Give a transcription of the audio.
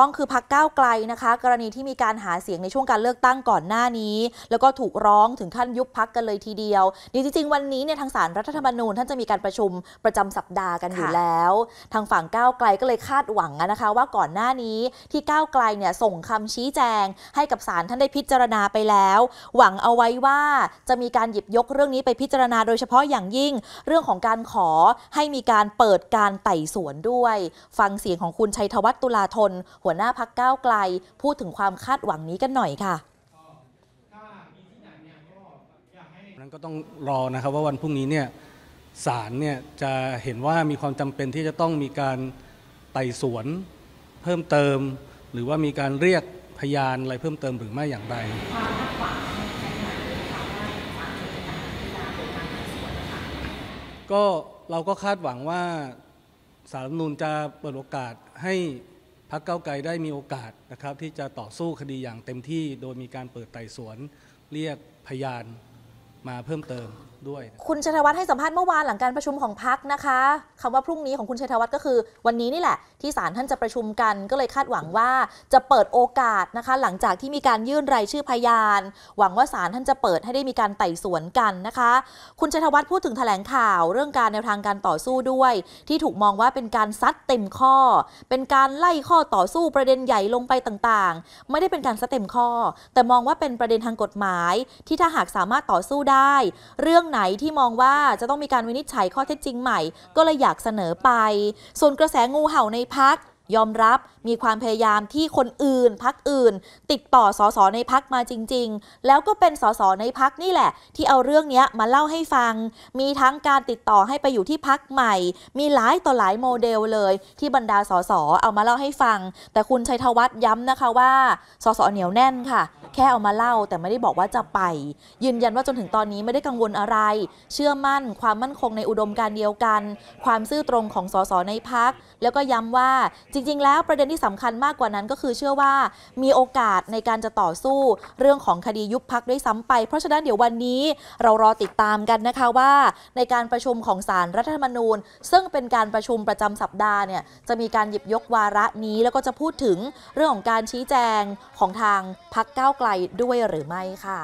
ต้องคือพักก้าวไกลนะคะ กรณีที่มีการหาเสียงในช่วงการเลือกตั้งก่อนหน้านี้ แล้วก็ถูกร้องถึงขั้นยุบพักกันเลยทีเดียวนี่จริงๆ วันนี้เนี่ยทางสารรัฐธรรมนูญ ท่านจะมีการประชุมประจำสัปดาห์กันอยู่แล้ว ทางฝั่งก้าวไกลก็เลยคาดหวังนะคะ ว่าก่อนหน้านี้ที่ก้าวไกลเนี่ยส่งคำชี้แจงให้กับสารท่านได้พิจารณาไปแล้ว หวังเอาไว้ว่าจะมีการหยิบยกเรื่องนี้ไปพิจารณาโดยเฉพาะอย่างยิ่ง เรื่องของการขอให้มีการเปิดการไต่สวนด้วยฟังเสียงของคุณชัยธวัฒน์ตุลาธนหัวหน้าพักก้าวไกลพูดถึงความคาดหวังนี้กันหน่อยค่ะนั้นก็ต้องรอนะครับว่าวันพรุ่งนี้เนี่ยศาลเนี่ยจะเห็นว่ามีความจำเป็นที่จะต้องมีการไต่สวน เพิ่มเติม หรือว่ามีการเรียกพยานอะไรเพิ่มเติมหรือไม่อย่างไร ก็เราก็คาดหวังว่าสารรัฐมนูลจะเปิดโอกาสให้พรกเก้าไกลได้มีโอกาสนะครับที่จะต่อสู้คดีอย่างเต็มที่โดยมีการเปิดไต่สวนเรียกพยานมาเพิ่มเติมด้วยคุณชัยธวัฒน์ให้สัมภาษณ์เมื่อวานหลังการประชุมของพักนะคะ คำว่าพรุ่งนี้ของคุณชัยธวัฒน์ก็คือวันนี้ นี่แหละ ที่ศาลท่านจะประชุมกันก็เลยคาดหวังว่าจะเปิดโอกาสนะคะ หลังจากที่มีการยื่นรายชื่อพยาน หวังว่าศาลท่านจะเปิดให้ได้มีการไต่สวนกันนะคะ คุณชัยธวัฒน์พูดถึงแถลงข่าวเรื่องการแนวทางการต่อสู้ด้วย ที่ถูกมองว่าเป็นการซัดเต็มข้อ เป็นการไล่ข้อต่อสู้ประเด็นใหญ่ลงไปต่างๆ ไม่ได้เป็นการซัดเต็มข้อ แต่มองว่าเป็นประเด็นทางกฎหมาย ที่ถ้าหากสามารถต่อสู้ได้ เรื่องไหนที่มองว่าจะต้องมีการวินิจฉัยข้อเท็จจริงใหม่ ก็เลยอยากเสนอไป ส่วนกระแสงูเห่าในพักยอมรับมีความพยายามที่คนอื่นพักอื่น ติดต่อสอสอในพักมาจริง ๆ แล้วก็เป็นสอสอในพักนี่แหละ ที่เอาเรื่องนี้มาเล่าให้ฟัง มีทั้งการติดต่อให้ไปอยู่ที่พักใหม่ มีหลายต่อหลายโมเดลเลย ที่บรรดาสอสอเอามาเล่าให้ฟัง แต่คุณชัยธวัฒน์ย้ำนะคะว่าสอสอเหนียวแน่นค่ะ แค่เอามาเล่าแต่ไม่ได้บอกว่าจะไป ยืนยันว่าจนถึงตอนนี้ไม่ได้กังวลอะไร เชื่อมั่นความมั่นคงในอุดมการเดียวกัน ความซื่อตรงของสอสอในพักแล้วก็ย้ำว่าจริงๆ แล้วประเด็นที่สำคัญมากกว่านั้นก็คือเชื่อว่า มีโอกาสในการจะต่อสู้เรื่องของคดียุบพักด้วยซ้ำไปเพราะฉะนั้นเดี๋ยววันนี้เรารอติดตามกันนะคะว่าในการประชุมของสารรัฐธรรมนูญ ซึ่งเป็นการประชุมประจำสัปดาห์เนี่ยจะมีการหยิบยกวาระนี้ แล้วก็จะพูดถึงเรื่องของการชี้แจงของทางพักก้าวไกลด้วยหรือไม่ค่ะ